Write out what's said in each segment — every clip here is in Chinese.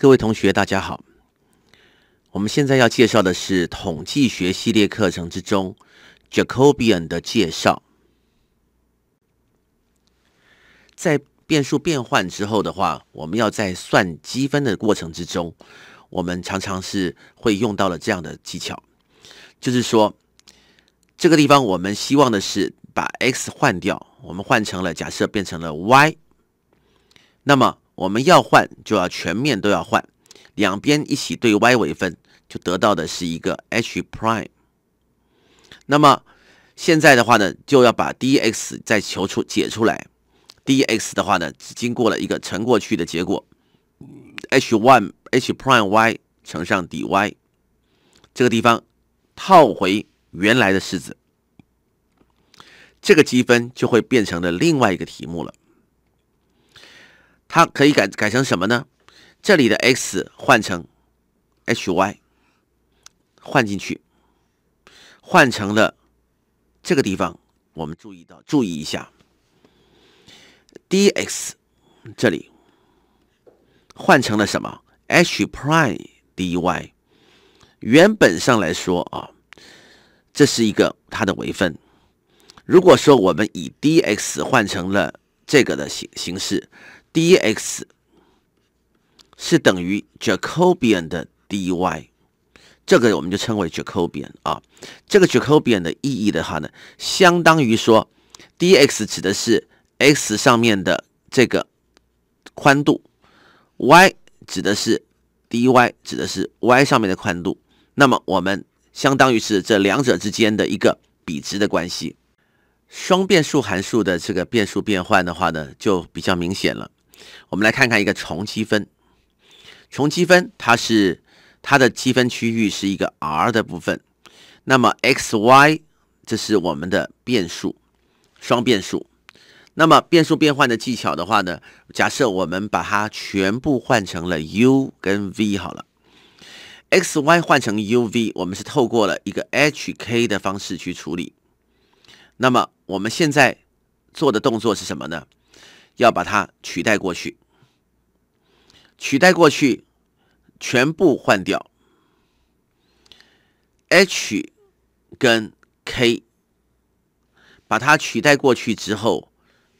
各位同学，大家好。我们现在要介绍的是统计学系列课程之中 Jacobian 的介绍。在变数变换之后的话，我们要在算积分的过程之中，我们常常是会用到了这样的技巧，就是说，这个地方我们希望的是把 x 换掉，我们换成了假设变成了 y，那么。我们要换，就要全面都要换，两边一起对 y 为分，就得到的是一个 h prime。那么现在的话呢，就要把 dx 再求出解出来。dx 的话呢，只经过了一个乘过去的结果，h one h prime y 乘上 dy。这个地方套回原来的式子，这个积分就会变成了另外一个题目了。它可以改改成什么呢？这里的 x 换成 h y，换进去，换成了这个地方。我们注意到，注意一下 d x 这里换成了什么？h prime d y。原本上来说啊，这是一个它的微分。如果说我们以 d x 换成了这个的形形式。d x 是等于 jacobian 的 d y，这个我们就称为 jacobian 啊。这个 jacobian 的意义的话呢，相当于说 d x 指的是 x 上面的这个宽度，y 指的是 d y 指的是 y 上面的宽度。那么我们相当于是这两者之间的一个比值的关系。双变数函数的这个变数变换的话呢，就比较明显了。我们来看看一个重积分，重积分它是它的积分区域是一个 R 的部分，那么 x y 这是我们的变数，双变数，那么变数变换的技巧的话呢，假设我们把它全部换成了 u 跟 v 好了，x y 换成 u v，我们是透过了一个 h k 的方式去处理，那么我们现在做的动作是什么呢？要把它取代过去，取代过去，全部换掉。H 跟 K 把它取代过去之后，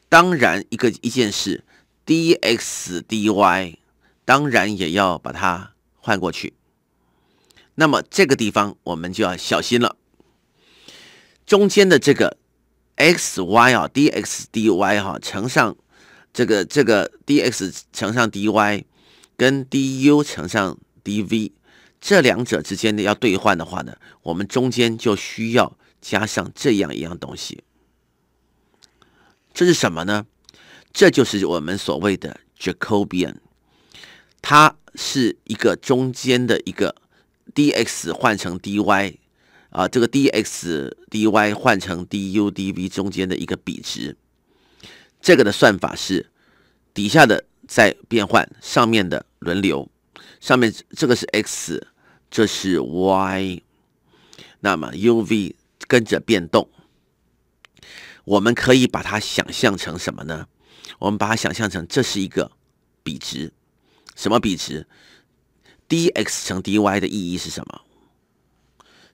当然一个一件事，dx dy 当然也要把它换过去。那么这个地方我们就要小心了，中间的这个 xy 啊，dx dy 哈乘上。这个这个 d x 乘上 d y 跟 d u 乘上 d v 这两者之间的要兑换的话呢，我们中间就需要加上这样一样东西。这是什么呢？这就是我们所谓的 Jacobian，它是一个中间的一个 d x 换成 d y 啊，这个 d x d y 换成 d u d v 中间的一个比值。这个的算法是底下的在变换，上面的轮流。上面这个是 x，这是 y，那么 uv 跟着变动。我们可以把它想象成什么呢？我们把它想象成这是一个比值，什么比值？dx 乘 dy 的意义是什么？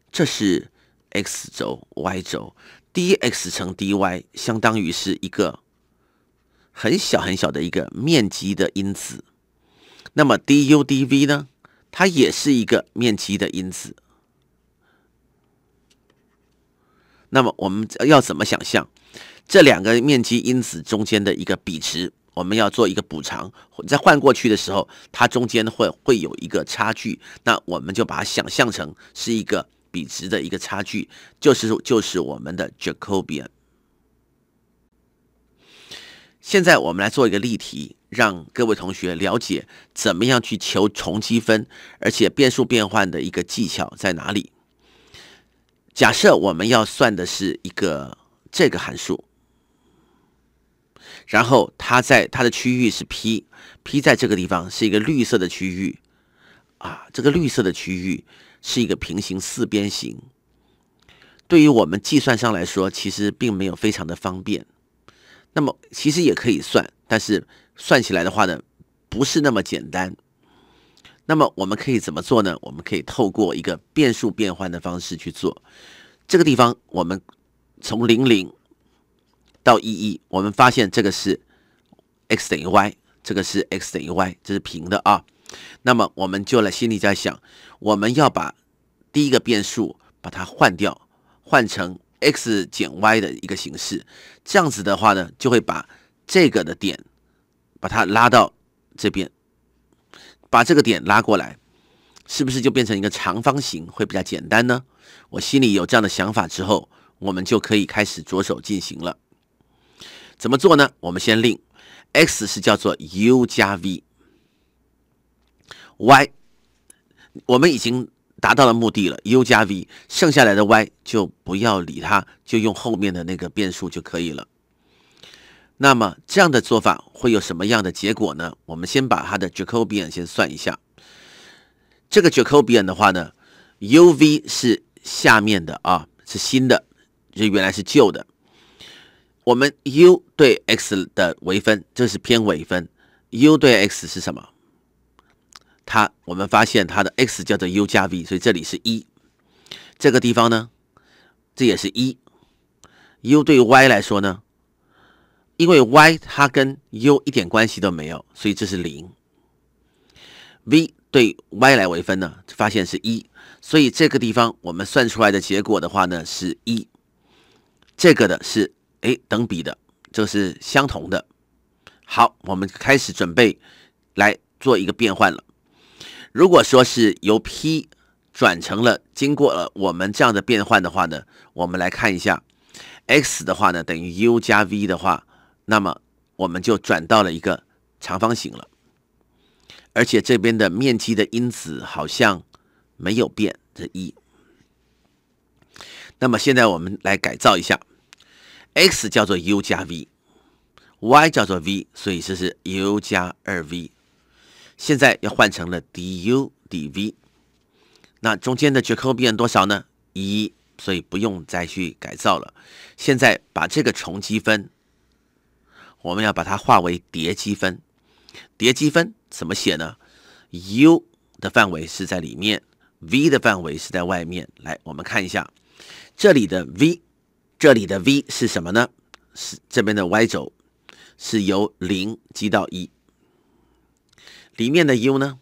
这是 x 轴、y 轴，dx 乘 dy 相当于是一个。很小很小的一个面积的因子，那么 d u d v 呢？它也是一个面积的因子。那么我们要怎么想象这两个面积因子中间的一个比值？我们要做一个补偿，在换过去的时候，它中间会会有一个差距。那我们就把它想象成是一个比值的一个差距，就是就是我们的 Jacobian。现在我们来做一个例题，让各位同学了解怎么样去求重积分，而且变数变换的一个技巧在哪里。假设我们要算的是一个这个函数，然后它在它的区域是 P，P 在这个地方是一个绿色的区域，啊，这个绿色的区域是一个平行四边形。对于我们计算上来说，其实并没有非常的方便。那么其实也可以算，但是算起来的话呢，不是那么简单。那么我们可以怎么做呢？我们可以透过一个变数变换的方式去做。这个地方我们从零零到一一，我们发现这个是 x 等于 y，这个是 x 等于 y，这是平的啊。那么我们就来心里在想，我们要把第一个变数把它换掉，换成。x 减 y 的一个形式，这样子的话呢，就会把这个的点，把它拉到这边，把这个点拉过来，是不是就变成一个长方形，会比较简单呢？我心里有这样的想法之后，我们就可以开始着手进行了。怎么做呢？我们先令 x 是叫做 u 加 v，y 我们已经。达到了目的了，u 加 v，剩下来的 y 就不要理它，就用后面的那个变数就可以了。那么这样的做法会有什么样的结果呢？我们先把它的 jacobian 先算一下。这个 jacobian 的话呢，u、v 是下面的啊，是新的，这原来是旧的。我们 u 对 x 的微分，这是偏微分，u 对 x 是什么？它，我们发现它的 x 叫做 u 加 v，所以这里是一。这个地方呢，这也是一。u 对 y 来说呢，因为 y 它跟 u 一点关系都没有，所以这是零。v 对 y 来微分呢，发现是一。所以这个地方我们算出来的结果的话呢是一。这个的是哎等比的，这是相同的。好，我们开始准备来做一个变换了。如果说是由 P 转成了经过了我们这样的变换的话呢，我们来看一下 x 的话呢等于 u 加 v 的话，那么我们就转到了一个长方形了，而且这边的面积的因子好像没有变，这一。那么现在我们来改造一下，x 叫做 u 加 v，y 叫做 v，所以这是 u 加 2v。现在要换成了 d u d v，那中间的折扣变多少呢？一，所以不用再去改造了。现在把这个重积分，我们要把它化为叠积分。叠积分怎么写呢？u 的范围是在里面，v 的范围是在外面。来，我们看一下这里的 v，这里的 v 是什么呢？是这边的 y 轴，是由零积到一。里面的 u 呢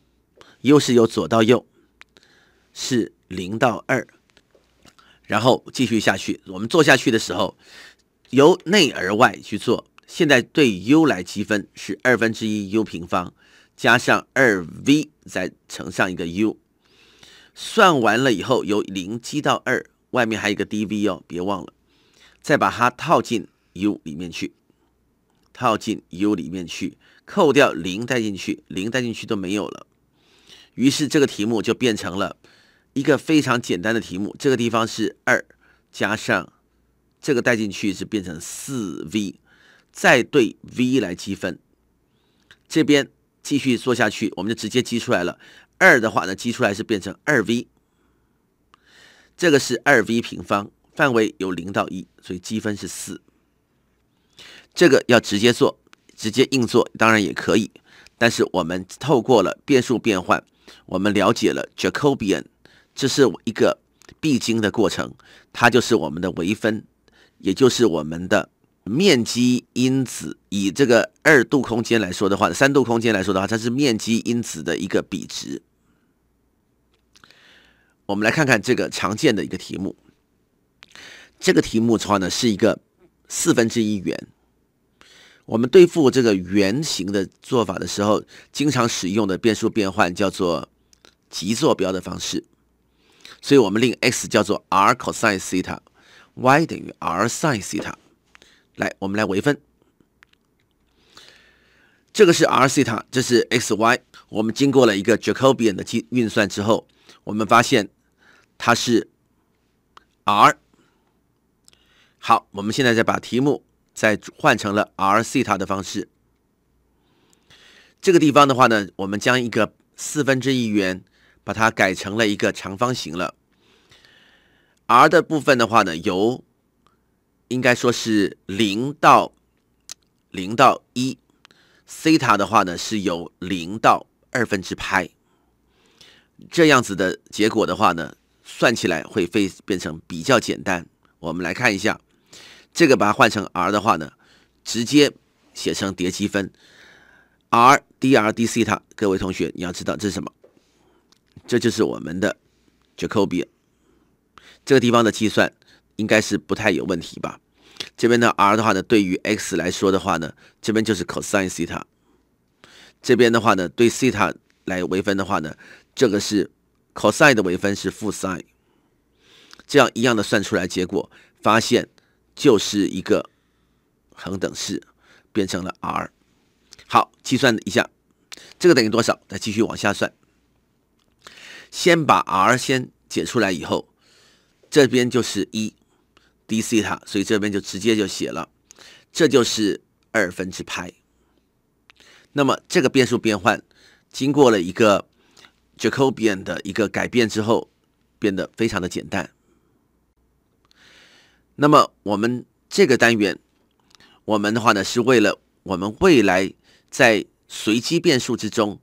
？u 是由左到右，是零到二，然后继续下去。我们做下去的时候，由内而外去做。现在对 u 来积分是二分之一 u 平方加上二 v 再乘上一个 u，算完了以后由零积到二，外面还有一个 dv 哦，别忘了，再把它套进 u 里面去，套进 u 里面去。扣掉零带进去，零带进去都没有了，于是这个题目就变成了一个非常简单的题目。这个地方是二加上这个带进去是变成四 v，再对 v 来积分，这边继续做下去，我们就直接积出来了。二的话呢，积出来是变成二 v，这个是二 v 平方，范围由零到一，所以积分是四。这个要直接做。直接硬做当然也可以，但是我们透过了变数变换，我们了解了 Jacobian，这是一个必经的过程，它就是我们的微分，也就是我们的面积因子。以这个二度空间来说的话，三度空间来说的话，它是面积因子的一个比值。我们来看看这个常见的一个题目，这个题目的话呢是一个四分之一圆。我们对付这个圆形的做法的时候，经常使用的变数变换叫做极坐标的方式，所以我们令 x 叫做 r cosine 西塔，y 等于 r sine 西塔。来，我们来微分，这个是 r 西塔，这是 x y，我们经过了一个 jacobian 的计运算之后，我们发现它是 r。好，我们现在再把题目。再换成了 r 西塔的方式，这个地方的话呢，我们将一个四分之一圆把它改成了一个长方形了。r 的部分的话呢，由应该说是零到零到一，西塔的话呢，是由零到二分之派。这样子的结果的话呢，算起来会非变成比较简单。我们来看一下。这个把它换成 r 的话呢，直接写成叠积分 r d r d 西塔。各位同学，你要知道这是什么？这就是我们的 Jacobian。这个地方的计算应该是不太有问题吧？这边的 r 的话呢，对于 x 来说的话呢，这边就是 cosine 西塔。这边的话呢，对西塔来微分的话呢，这个是 cosine 的微分是负 sin。这样一样的算出来，结果发现。就是一个恒等式变成了 R，好，计算一下，这个等于多少？再继续往下算，先把 R 先解出来以后，这边就是一 d 西塔，所以这边就直接就写了，这就是二分之派。那么这个变数变换经过了一个 Jacobian 的一个改变之后，变得非常的简单。那么我们这个单元，我们的话呢，是为了我们未来在随机变数之中，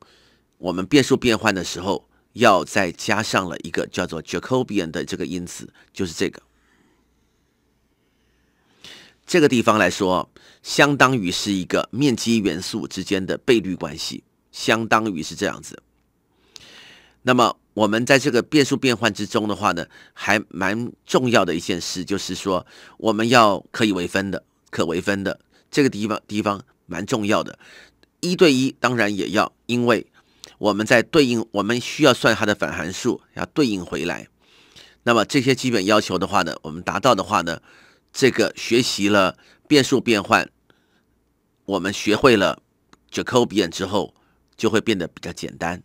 我们变数变换的时候，要再加上了一个叫做 Jacobian 的这个因子，就是这个。这个地方来说，相当于是一个面积元素之间的倍率关系，相当于是这样子。那么我们在这个变数变换之中的话呢，还蛮重要的一件事就是说，我们要可以微分的，可微分的这个地方地方蛮重要的。一对一当然也要，因为我们在对应，我们需要算它的反函数，要对应回来。那么这些基本要求的话呢，我们达到的话呢，这个学习了变数变换，我们学会了 Jacobian 之后，就会变得比较简单。